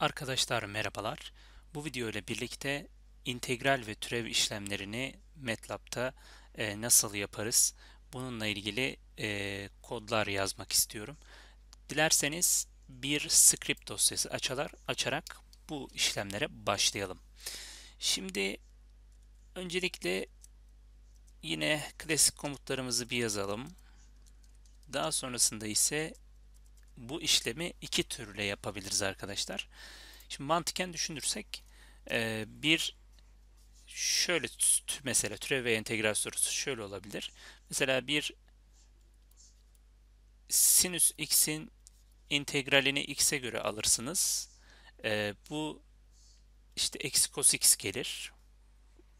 Arkadaşlar merhabalar. Bu video ile birlikte integral ve türev işlemlerini MATLAB'ta e, nasıl yaparız? Bununla ilgili e, kodlar yazmak istiyorum. Dilerseniz bir script dosyası açalar, açarak bu işlemlere başlayalım. Şimdi öncelikle yine klasik komutlarımızı bir yazalım. Daha sonrasında ise bu işlemi iki türle yapabiliriz arkadaşlar. Şimdi mantıken düşünürsek e, bir şöyle mesela türev ve integral sorusu şöyle olabilir. Mesela bir sinüs x'in integralini x'e göre alırsınız. E, bu işte eksi cos x gelir.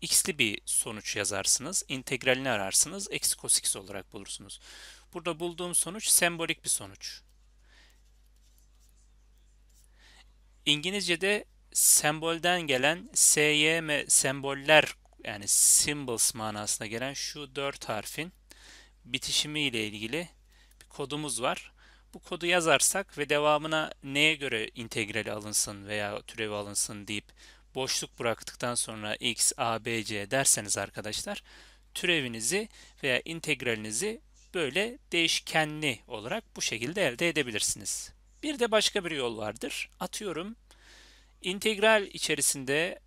x'li bir sonuç yazarsınız. integralini ararsınız. Eksi cos x olarak bulursunuz. Burada bulduğum sonuç sembolik bir sonuç. İngilizce'de sembolden gelen SYM semboller yani symbols manasına gelen şu dört harfin bitişimi ile ilgili bir kodumuz var. Bu kodu yazarsak ve devamına neye göre integrali alınsın veya türevi alınsın deyip boşluk bıraktıktan sonra x, a, b, c derseniz arkadaşlar türevinizi veya integralinizi böyle değişkenli olarak bu şekilde elde edebilirsiniz. Bir de başka bir yol vardır. Atıyorum integral içerisinde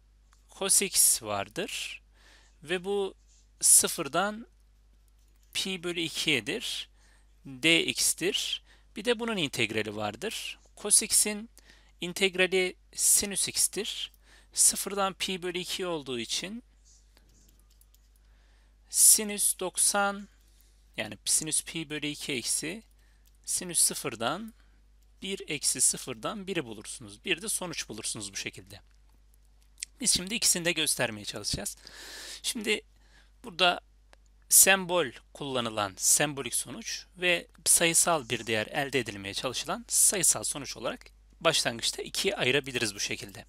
cos vardır ve bu sıfırdan pi bölü 2'yedir. dx'tir. Bir de bunun integrali vardır. Cos x'in integrali sinüs x'tir. Sıfırdan pi bölü 2 olduğu için sinüs 90 yani sinüs pi bölü 2 eksi sinüs sıfırdan 1 eksi 0'dan 1'i bulursunuz. Bir de sonuç bulursunuz bu şekilde. Biz şimdi ikisini de göstermeye çalışacağız. Şimdi burada sembol kullanılan sembolik sonuç ve sayısal bir değer elde edilmeye çalışılan sayısal sonuç olarak başlangıçta ikiye ayırabiliriz bu şekilde.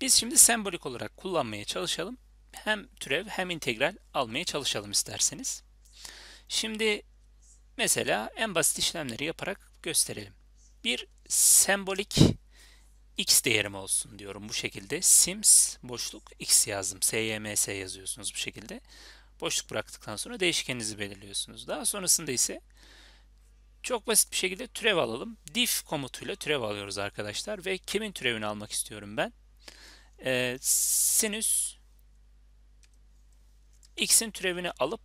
Biz şimdi sembolik olarak kullanmaya çalışalım. Hem türev hem integral almaya çalışalım isterseniz. Şimdi mesela en basit işlemleri yaparak gösterelim bir sembolik x değerim olsun diyorum bu şekilde. Sims boşluk x yazdım. SYMS yazıyorsunuz bu şekilde. Boşluk bıraktıktan sonra değişkeninizi belirliyorsunuz. Daha sonrasında ise çok basit bir şekilde türev alalım. Diff komutuyla türev alıyoruz arkadaşlar. Ve kimin türevini almak istiyorum ben? Ee, sinüs x'in türevini alıp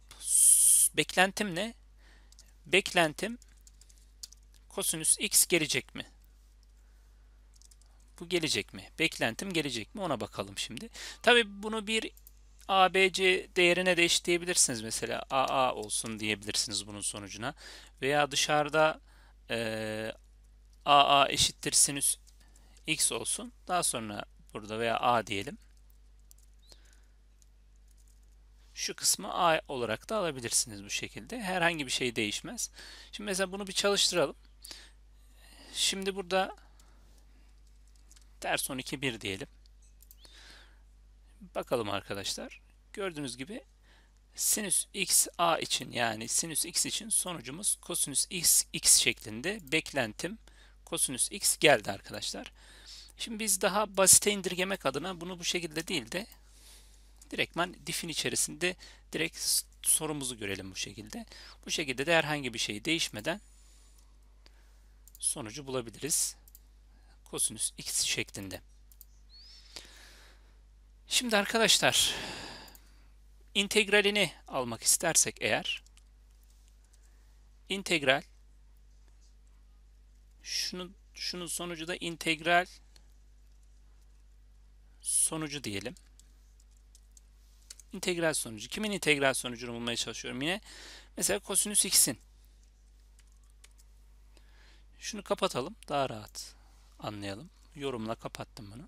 beklentim ne? Beklentim kosinüs x gelecek mi? Bu gelecek mi? Beklentim gelecek mi? Ona bakalım şimdi. Tabii bunu bir ABC değerine de eşitleyebilirsiniz. Mesela AA olsun diyebilirsiniz bunun sonucuna. Veya dışarıda e, AA eşittir sinüs x olsun. Daha sonra burada veya A diyelim. Şu kısmı A olarak da alabilirsiniz bu şekilde. Herhangi bir şey değişmez. Şimdi mesela bunu bir çalıştıralım. Şimdi burada ters 12 1 diyelim. Bakalım arkadaşlar. Gördüğünüz gibi sinüs x a için yani sinüs x için sonucumuz kosinüs x x şeklinde beklentim kosinüs x geldi arkadaşlar. Şimdi biz daha basite indirgemek adına bunu bu şekilde değil de direktman difin içerisinde direkt sorumuzu görelim bu şekilde. Bu şekilde de herhangi bir şey değişmeden sonucu bulabiliriz. Kosinüs x şeklinde. Şimdi arkadaşlar integralini almak istersek eğer integral şunun şunun sonucu da integral sonucu diyelim. İntegral sonucu. Kimin integral sonucunu bulmaya çalışıyorum yine? Mesela kosinüs x'in. Şunu kapatalım. Daha rahat anlayalım. Yorumla kapattım bunu.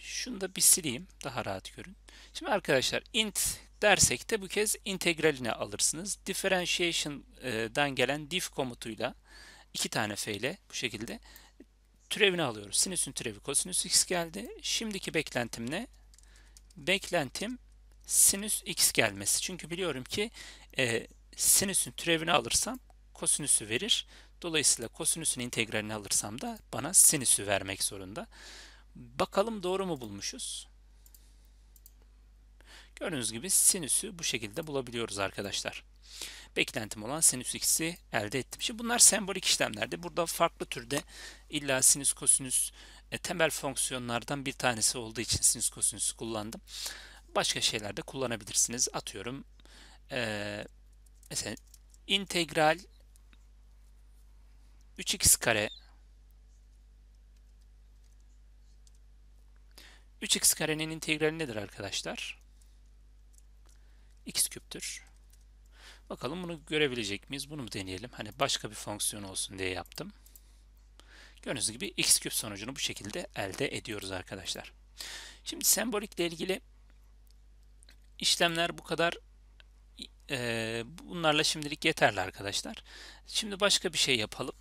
Şunu da bir sileyim. Daha rahat görün. Şimdi arkadaşlar int dersek de bu kez integralini alırsınız. Differentiation'dan gelen diff komutuyla iki tane f ile bu şekilde türevini alıyoruz. Sinüsün türevi kosinüs x geldi. Şimdiki beklentim ne? Beklentim sinüs x gelmesi. Çünkü biliyorum ki e, sinüsün türevini alırsam kosinüsü verir. Dolayısıyla kosinüsün integralini alırsam da bana sinüsü vermek zorunda. Bakalım doğru mu bulmuşuz? Gördüğünüz gibi sinüsü bu şekilde bulabiliyoruz arkadaşlar. Beklentim olan sinüs x'i elde ettim. Şimdi bunlar sembolik işlemlerdi. Burada farklı türde illa sinüs kosinüs e, temel fonksiyonlardan bir tanesi olduğu için sinüs kosinüsü kullandım. Başka şeylerde kullanabilirsiniz. Atıyorum e, mesela integral 3x kare 3x karenin integrali nedir arkadaşlar? x küptür. Bakalım bunu görebilecek miyiz? Bunu mu deneyelim? Hani başka bir fonksiyon olsun diye yaptım. Gördüğünüz gibi x küp sonucunu bu şekilde elde ediyoruz arkadaşlar. Şimdi sembolikle ilgili işlemler bu kadar bunlarla şimdilik yeterli arkadaşlar. Şimdi başka bir şey yapalım.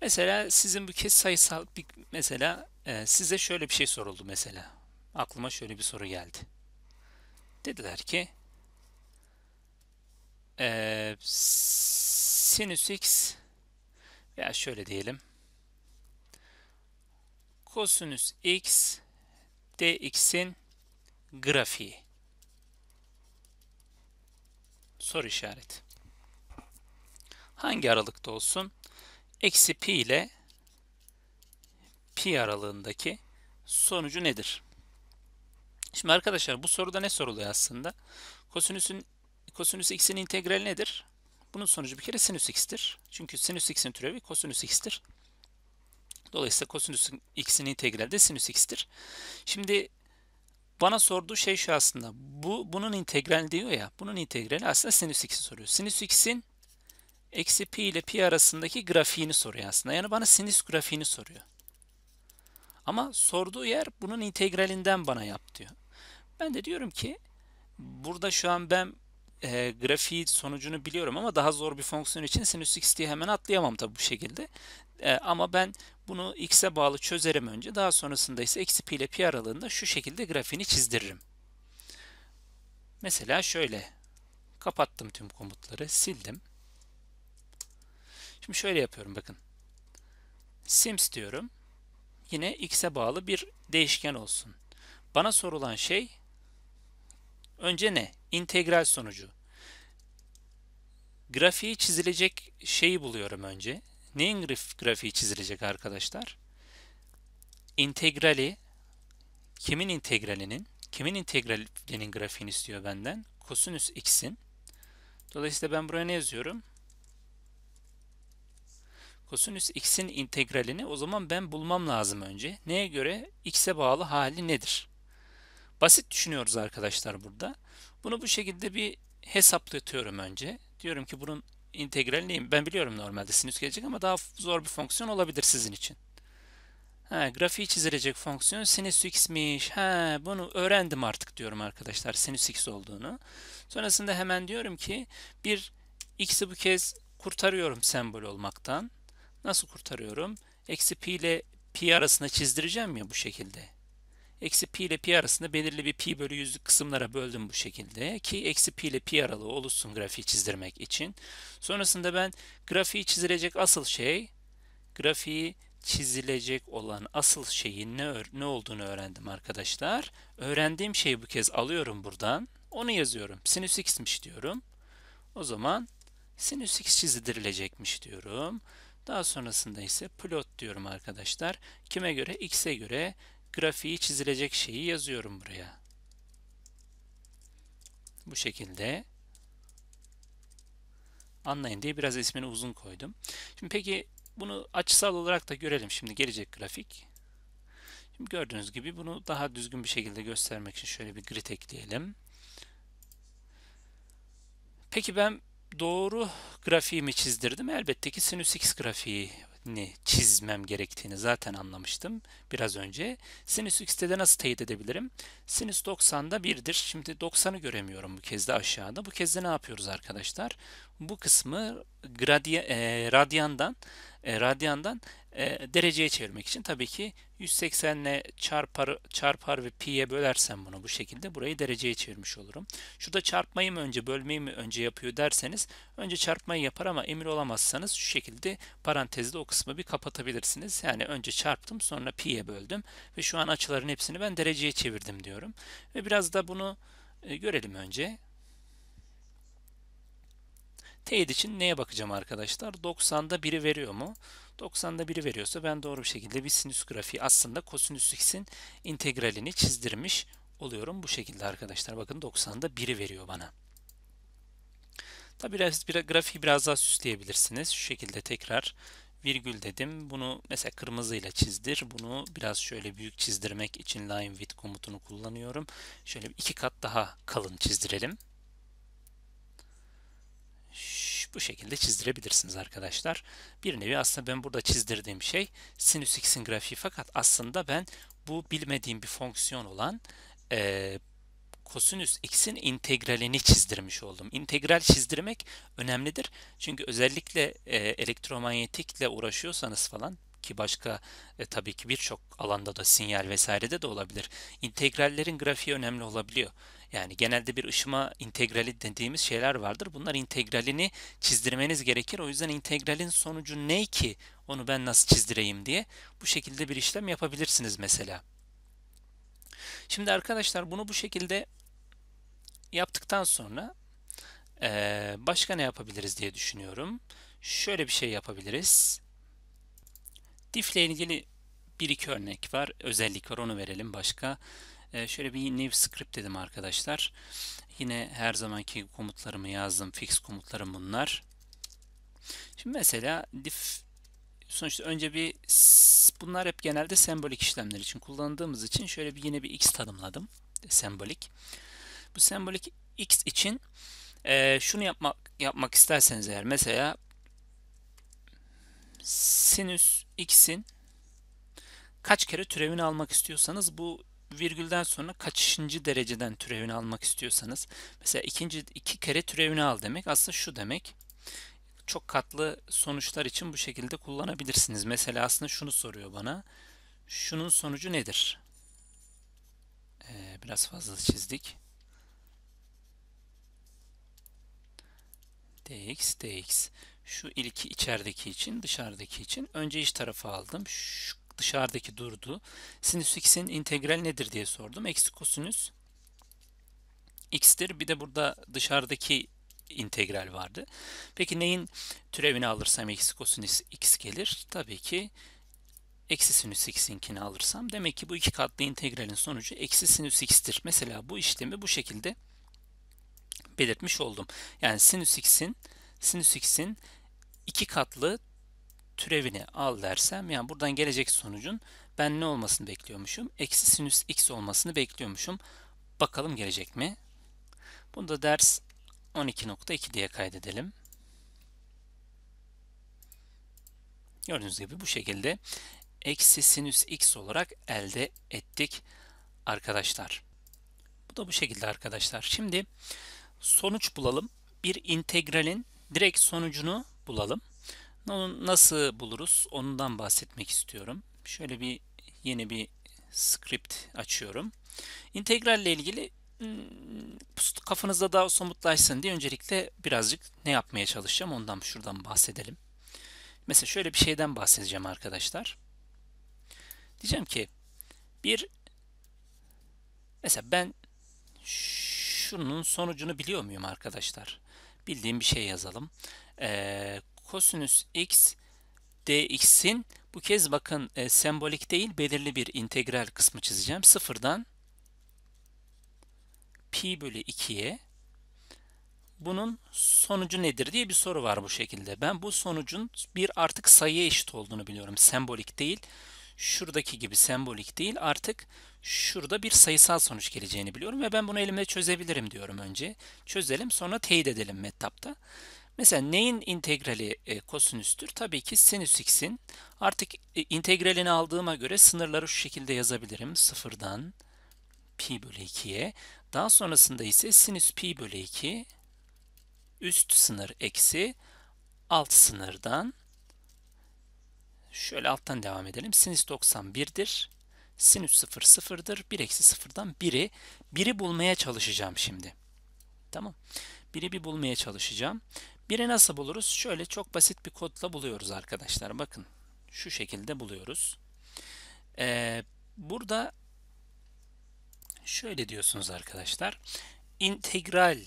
Mesela sizin bu kez sayısal bir, mesela e, size şöyle bir şey soruldu mesela. Aklıma şöyle bir soru geldi. Dediler ki e, sinüs x veya şöyle diyelim kosinüs x dx'in grafiği soru işareti hangi aralıkta olsun eksi pi ile pi aralığındaki sonucu nedir? Şimdi arkadaşlar bu soruda ne soruluyor aslında? Kosinüsün kosinüs x'in integrali nedir? Bunun sonucu bir kere sinüs x'tir. Çünkü sinüs x'in türevi kosinüs x'tir. Dolayısıyla kosinüs x'in integrali de sinüs x'tir. Şimdi bana sorduğu şey şu aslında. Bu bunun integrali diyor ya. Bunun integrali aslında sinüs x'i soruyor. Sinüs x'in eksi pi ile pi arasındaki grafiğini soruyor aslında. Yani bana sinüs grafiğini soruyor. Ama sorduğu yer bunun integralinden bana yap diyor. Ben de diyorum ki burada şu an ben e, grafiği sonucunu biliyorum ama daha zor bir fonksiyon için sinüs x diye hemen atlayamam tabi bu şekilde. E, ama ben bunu x'e bağlı çözerim önce. Daha sonrasında ise eksi pi ile pi aralığında şu şekilde grafiğini çizdiririm. Mesela şöyle kapattım tüm komutları sildim. Şimdi şöyle yapıyorum bakın. Sims diyorum. Yine x'e bağlı bir değişken olsun. Bana sorulan şey önce ne? İntegral sonucu. Grafiği çizilecek şeyi buluyorum önce. Neyin grafiği çizilecek arkadaşlar? İntegrali kimin integralinin kimin integralinin grafiğini istiyor benden? Kosinüs x'in. Dolayısıyla ben buraya ne yazıyorum? Kosinüs x'in integralini o zaman ben bulmam lazım önce. Neye göre? x'e bağlı hali nedir? Basit düşünüyoruz arkadaşlar burada. Bunu bu şekilde bir hesaplatıyorum önce. Diyorum ki bunun integralini. Ben biliyorum normalde sinüs gelecek ama daha zor bir fonksiyon olabilir sizin için. Ha, grafiği çizilecek fonksiyon sinüs x'miş. Ha, bunu öğrendim artık diyorum arkadaşlar sinüs x olduğunu. Sonrasında hemen diyorum ki bir x'i bu kez kurtarıyorum sembol olmaktan. Nasıl kurtarıyorum? Eksi pi ile pi arasında çizdireceğim ya bu şekilde. Eksi pi ile pi arasında belirli bir pi bölü yüzlük kısımlara böldüm bu şekilde ki eksi pi ile pi aralığı oluşsun grafiği çizdirmek için. Sonrasında ben grafiği çizilecek asıl şey grafiği çizilecek olan asıl şeyin ne, ne olduğunu öğrendim arkadaşlar. Öğrendiğim şeyi bu kez alıyorum buradan. Onu yazıyorum. Sinüs x'miş diyorum. O zaman sinüs x çizdirilecekmiş diyorum. Daha sonrasında ise plot diyorum arkadaşlar. Kime göre? X'e göre grafiği çizilecek şeyi yazıyorum buraya. Bu şekilde anlayın diye biraz ismini uzun koydum. Şimdi peki bunu açısal olarak da görelim şimdi gelecek grafik. Şimdi gördüğünüz gibi bunu daha düzgün bir şekilde göstermek için şöyle bir grid ekleyelim. Peki ben doğru grafiğimi çizdirdim. Elbette ki sinüs x grafiğini çizmem gerektiğini zaten anlamıştım biraz önce. Sinüs x'te de nasıl teyit edebilirim? Sinüs 90'da 1'dir. Şimdi 90'ı göremiyorum bu kez de aşağıda. Bu kez de ne yapıyoruz arkadaşlar? Bu kısmı gradya, e, radyandan e, radyandan e, dereceye çevirmek için tabii ki 180 ile çarpar, çarpar ve pi'ye bölersem bunu bu şekilde burayı dereceye çevirmiş olurum. Şurada çarpmayı mı önce bölmeyi mi önce yapıyor derseniz önce çarpmayı yapar ama emin olamazsanız şu şekilde parantezde o kısmı bir kapatabilirsiniz. Yani önce çarptım sonra pi'ye böldüm ve şu an açıların hepsini ben dereceye çevirdim diyorum. Ve biraz da bunu e, görelim önce. Teyit için neye bakacağım arkadaşlar? 90'da biri veriyor mu? 90'da biri veriyorsa ben doğru bir şekilde bir sinüs grafiği aslında kosinüs x'in integralini çizdirmiş oluyorum. Bu şekilde arkadaşlar bakın 90'da biri veriyor bana. Tabi biraz, biraz, grafiği biraz daha süsleyebilirsiniz. Şu şekilde tekrar virgül dedim. Bunu mesela kırmızıyla çizdir. Bunu biraz şöyle büyük çizdirmek için line width komutunu kullanıyorum. Şöyle iki kat daha kalın çizdirelim bu şekilde çizdirebilirsiniz arkadaşlar. Bir nevi aslında ben burada çizdirdiğim şey sinüs x'in grafiği fakat aslında ben bu bilmediğim bir fonksiyon olan e, kosinüs x'in integralini çizdirmiş oldum. İntegral çizdirmek önemlidir. Çünkü özellikle e, elektromanyetikle uğraşıyorsanız falan ki başka e, tabii ki birçok alanda da sinyal vesairede de olabilir. İntegrallerin grafiği önemli olabiliyor. Yani genelde bir ışıma integrali dediğimiz şeyler vardır. Bunlar integralini çizdirmeniz gerekir. O yüzden integralin sonucu ne ki onu ben nasıl çizdireyim diye bu şekilde bir işlem yapabilirsiniz mesela. Şimdi arkadaşlar bunu bu şekilde yaptıktan sonra başka ne yapabiliriz diye düşünüyorum. Şöyle bir şey yapabiliriz. Diff ile ilgili bir iki örnek var. Özellik var onu verelim başka. Ee, şöyle bir new script dedim arkadaşlar. Yine her zamanki komutlarımı yazdım. Fix komutlarım bunlar. Şimdi mesela diff sonuçta önce bir bunlar hep genelde sembolik işlemler için kullandığımız için şöyle bir yine bir x tanımladım. Sembolik. Bu sembolik x için e, şunu yapmak yapmak isterseniz eğer mesela sinüs x'in kaç kere türevini almak istiyorsanız bu virgülden sonra kaçıncı dereceden türevini almak istiyorsanız mesela ikinci iki kere türevini al demek aslında şu demek çok katlı sonuçlar için bu şekilde kullanabilirsiniz. Mesela aslında şunu soruyor bana. Şunun sonucu nedir? Ee, biraz fazla çizdik. dx dx şu ilki içerideki için dışarıdaki için önce iç tarafı aldım şu dışarıdaki durdu. Sinüs x'in integral nedir diye sordum. Eksi kosinüs x'tir. Bir de burada dışarıdaki integral vardı. Peki neyin türevini alırsam eksi kosinüs x gelir? Tabii ki eksi sinüs x'inkini alırsam. Demek ki bu iki katlı integralin sonucu eksi sinüs x'tir. Mesela bu işlemi bu şekilde belirtmiş oldum. Yani sinüs x'in sinüs x'in iki katlı türevini al dersem yani buradan gelecek sonucun ben ne olmasını bekliyormuşum? Eksi sinüs x olmasını bekliyormuşum. Bakalım gelecek mi? Bunu da ders 12.2 diye kaydedelim. Gördüğünüz gibi bu şekilde eksi sinüs x olarak elde ettik arkadaşlar. Bu da bu şekilde arkadaşlar. Şimdi sonuç bulalım. Bir integralin direkt sonucunu bulalım. Onu nasıl buluruz ondan bahsetmek istiyorum. Şöyle bir yeni bir script açıyorum. İntegralle ilgili hmm, kafanızda daha somutlaşsın diye öncelikle birazcık ne yapmaya çalışacağım ondan şuradan bahsedelim. Mesela şöyle bir şeyden bahsedeceğim arkadaşlar. Diyeceğim ki bir mesela ben şunun sonucunu biliyor muyum arkadaşlar? Bildiğim bir şey yazalım. Ee, kosinüs x dx'in bu kez bakın e, sembolik değil belirli bir integral kısmı çizeceğim. Sıfırdan pi bölü 2'ye bunun sonucu nedir diye bir soru var bu şekilde. Ben bu sonucun bir artık sayıya eşit olduğunu biliyorum. Sembolik değil. Şuradaki gibi sembolik değil. Artık şurada bir sayısal sonuç geleceğini biliyorum ve ben bunu elimle çözebilirim diyorum önce. Çözelim sonra teyit edelim metapta. Mesela neyin integrali e, kosinüstür? Tabii ki sinüs x'in. Artık e, integralini aldığıma göre sınırları şu şekilde yazabilirim. Sıfırdan pi bölü 2'ye. Daha sonrasında ise sinüs pi bölü 2 üst sınır eksi alt sınırdan şöyle alttan devam edelim. Sinüs 91'dir. Sinüs 0 0'dır. 1 eksi sıfırdan 1'i 1'i bulmaya çalışacağım şimdi. Tamam. 1'i bir bulmaya çalışacağım. Biri nasıl buluruz? Şöyle çok basit bir kodla buluyoruz arkadaşlar. Bakın şu şekilde buluyoruz. Ee, burada şöyle diyorsunuz arkadaşlar. İntegral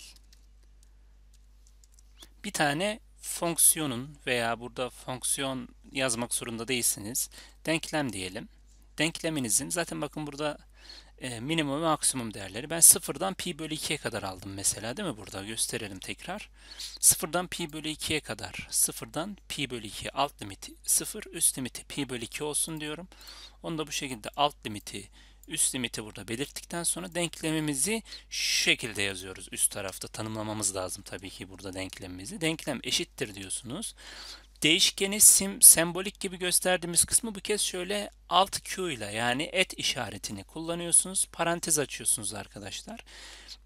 bir tane fonksiyonun veya burada fonksiyon yazmak zorunda değilsiniz. Denklem diyelim. Denkleminizin zaten bakın burada e, minimum ve maksimum değerleri. Ben sıfırdan pi bölü 2'ye kadar aldım mesela değil mi burada? Gösterelim tekrar. Sıfırdan pi bölü 2'ye kadar. Sıfırdan pi bölü 2 alt limiti sıfır üst limiti pi bölü 2 olsun diyorum. Onu da bu şekilde alt limiti üst limiti burada belirttikten sonra denklemimizi şu şekilde yazıyoruz. Üst tarafta tanımlamamız lazım tabii ki burada denklemimizi. Denklem eşittir diyorsunuz. Değişkeni sim, sembolik gibi gösterdiğimiz kısmı bu kez şöyle alt Q ile yani et işaretini kullanıyorsunuz. Parantez açıyorsunuz arkadaşlar.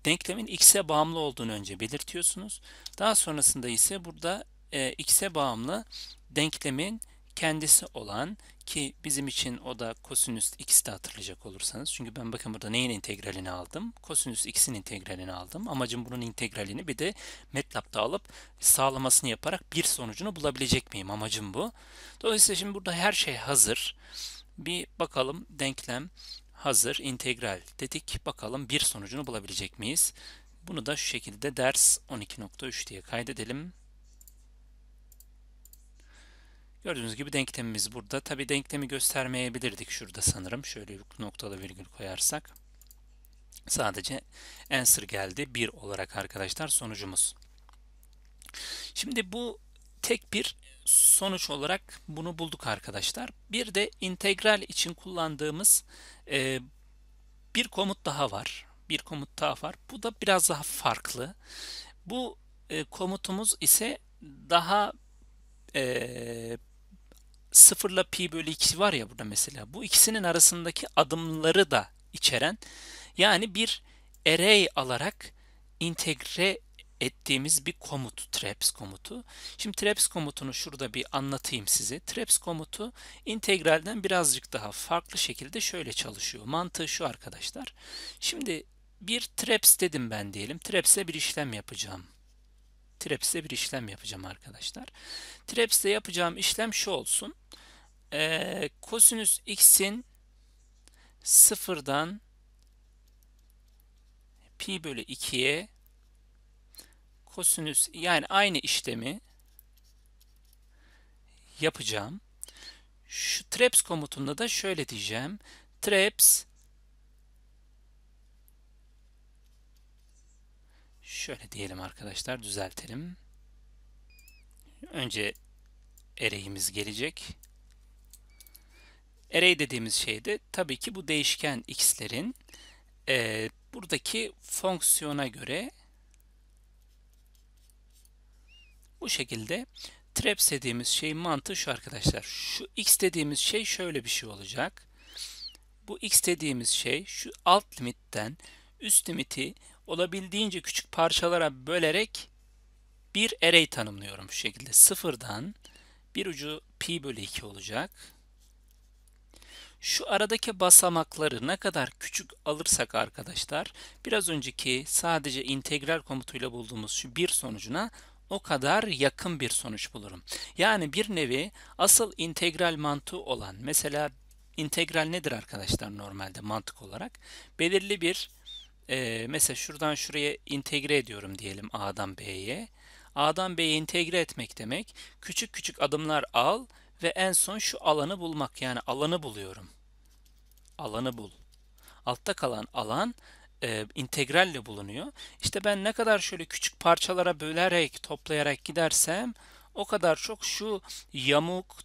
Denklemin x'e bağımlı olduğunu önce belirtiyorsunuz. Daha sonrasında ise burada e, x'e bağımlı denklemin kendisi olan ki bizim için o da kosinüs de hatırlayacak olursanız. Çünkü ben bakın burada neyin integralini aldım? Kosinüs x'in integralini aldım. Amacım bunun integralini bir de MATLAB'da alıp sağlamasını yaparak bir sonucunu bulabilecek miyim? Amacım bu. Dolayısıyla şimdi burada her şey hazır. Bir bakalım denklem hazır integral dedik. Bakalım bir sonucunu bulabilecek miyiz? Bunu da şu şekilde ders 12.3 diye kaydedelim. Gördüğünüz gibi denklemimiz burada. Tabi denklemi göstermeyebilirdik şurada sanırım. Şöyle bir noktalı virgül koyarsak. Sadece answer geldi 1 olarak arkadaşlar sonucumuz. Şimdi bu tek bir sonuç olarak bunu bulduk arkadaşlar. Bir de integral için kullandığımız e, bir komut daha var. Bir komut daha var. Bu da biraz daha farklı. Bu e, komutumuz ise daha e, 0 ile pi bölü 2 var ya burada mesela. Bu ikisinin arasındaki adımları da içeren yani bir array alarak integre ettiğimiz bir komut traps komutu. Şimdi traps komutunu şurada bir anlatayım size. Traps komutu integralden birazcık daha farklı şekilde şöyle çalışıyor. Mantığı şu arkadaşlar. Şimdi bir traps dedim ben diyelim. Traps'e bir işlem yapacağım. Traps'te bir işlem yapacağım arkadaşlar. Traps'te yapacağım işlem şu olsun. Ee, kosinüs x'in sıfırdan pi bölü 2'ye kosinüs yani aynı işlemi yapacağım. Şu traps komutunda da şöyle diyeceğim. Traps Şöyle diyelim arkadaşlar düzeltelim. Önce array'imiz gelecek. Array dediğimiz şey de tabii ki bu değişken x'lerin e, buradaki fonksiyona göre bu şekilde traps dediğimiz şey mantığı şu arkadaşlar. Şu x dediğimiz şey şöyle bir şey olacak. Bu x dediğimiz şey şu alt limitten üst limiti olabildiğince küçük parçalara bölerek bir array tanımlıyorum şu şekilde. Sıfırdan bir ucu pi bölü 2 olacak. Şu aradaki basamakları ne kadar küçük alırsak arkadaşlar biraz önceki sadece integral komutuyla bulduğumuz şu bir sonucuna o kadar yakın bir sonuç bulurum. Yani bir nevi asıl integral mantığı olan mesela integral nedir arkadaşlar normalde mantık olarak? Belirli bir e, mesela şuradan şuraya integre ediyorum diyelim A'dan B'ye. A'dan B'ye integre etmek demek küçük küçük adımlar al ve en son şu alanı bulmak. Yani alanı buluyorum. Alanı bul. Altta kalan alan e, integralle bulunuyor. İşte ben ne kadar şöyle küçük parçalara bölerek, toplayarak gidersem o kadar çok şu yamuk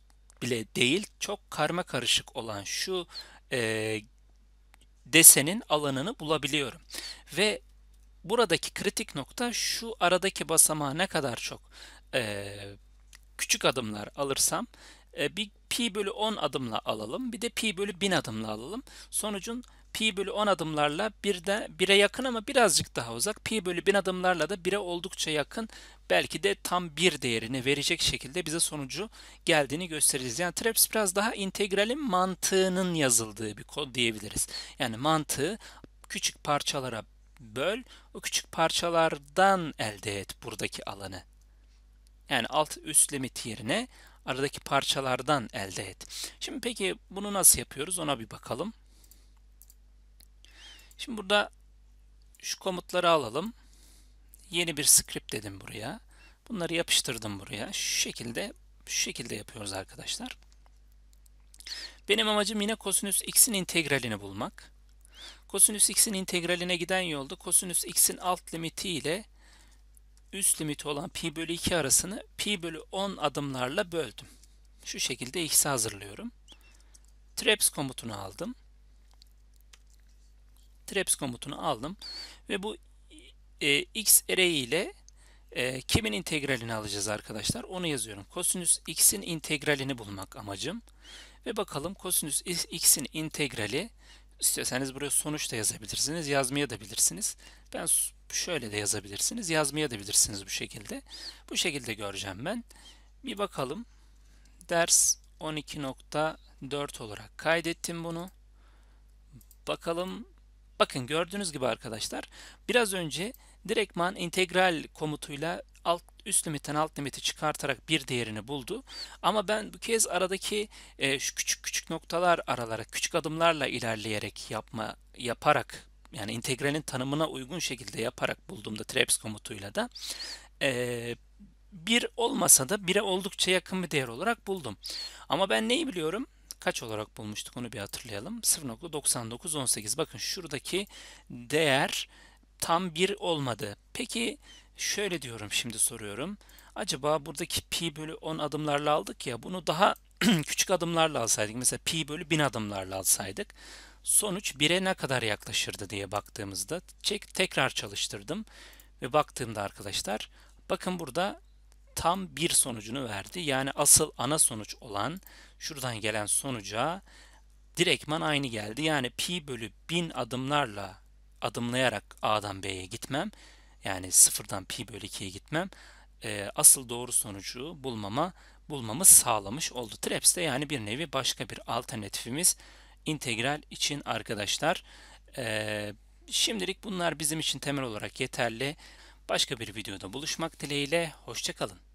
bile değil, çok karma karışık olan şu e, desenin alanını bulabiliyorum. Ve buradaki kritik nokta şu aradaki basamağa ne kadar çok e, küçük adımlar alırsam e, bir pi bölü 10 adımla alalım bir de pi bölü 1000 adımla alalım. Sonucun pi bölü 10 adımlarla bir de yakın ama birazcık daha uzak. Pi bölü 1000 adımlarla da 1'e oldukça yakın belki de tam 1 değerini verecek şekilde bize sonucu geldiğini göstereceğiz. Yani TREPS biraz daha integralin mantığının yazıldığı bir kod diyebiliriz. Yani mantığı küçük parçalara böl, o küçük parçalardan elde et buradaki alanı. Yani alt üst limit yerine aradaki parçalardan elde et. Şimdi peki bunu nasıl yapıyoruz ona bir bakalım. Şimdi burada şu komutları alalım. Yeni bir script dedim buraya. Bunları yapıştırdım buraya. Şu şekilde şu şekilde yapıyoruz arkadaşlar. Benim amacım yine kosinüs x'in integralini bulmak. Kosinüs x'in integraline giden yolda kosinüs x'in alt limiti ile üst limiti olan pi bölü 2 arasını pi bölü 10 adımlarla böldüm. Şu şekilde x'i hazırlıyorum. Traps komutunu aldım traps komutunu aldım ve bu e, x array ile e, kimin integralini alacağız arkadaşlar? Onu yazıyorum. Kosinüs x'in integralini bulmak amacım. Ve bakalım kosinüs x'in integrali isterseniz buraya sonuç da yazabilirsiniz. Yazmaya da bilirsiniz. Ben şöyle de yazabilirsiniz. Yazmaya da bilirsiniz bu şekilde. Bu şekilde göreceğim ben. Bir bakalım. Ders 12.4 olarak kaydettim bunu. Bakalım Bakın gördüğünüz gibi arkadaşlar biraz önce direktman integral komutuyla alt üst limitten alt limiti çıkartarak bir değerini buldu. Ama ben bu kez aradaki e, şu küçük küçük noktalar aralara küçük adımlarla ilerleyerek yapma yaparak yani integralin tanımına uygun şekilde yaparak bulduğumda traps komutuyla da e, bir olmasa da bire oldukça yakın bir değer olarak buldum. Ama ben neyi biliyorum? kaç olarak bulmuştuk onu bir hatırlayalım. 0.9918 bakın şuradaki değer tam 1 olmadı. Peki şöyle diyorum şimdi soruyorum. Acaba buradaki pi bölü 10 adımlarla aldık ya bunu daha küçük adımlarla alsaydık mesela pi bölü 1000 adımlarla alsaydık sonuç 1'e ne kadar yaklaşırdı diye baktığımızda çek tekrar çalıştırdım ve baktığımda arkadaşlar bakın burada tam bir sonucunu verdi. Yani asıl ana sonuç olan şuradan gelen sonuca direktman aynı geldi. Yani pi bölü 1000 adımlarla adımlayarak A'dan B'ye gitmem. Yani sıfırdan pi bölü 2'ye gitmem. E, asıl doğru sonucu bulmama bulmamı sağlamış oldu. Traps de yani bir nevi başka bir alternatifimiz integral için arkadaşlar. E, şimdilik bunlar bizim için temel olarak yeterli. Başka bir videoda buluşmak dileğiyle. Hoşçakalın.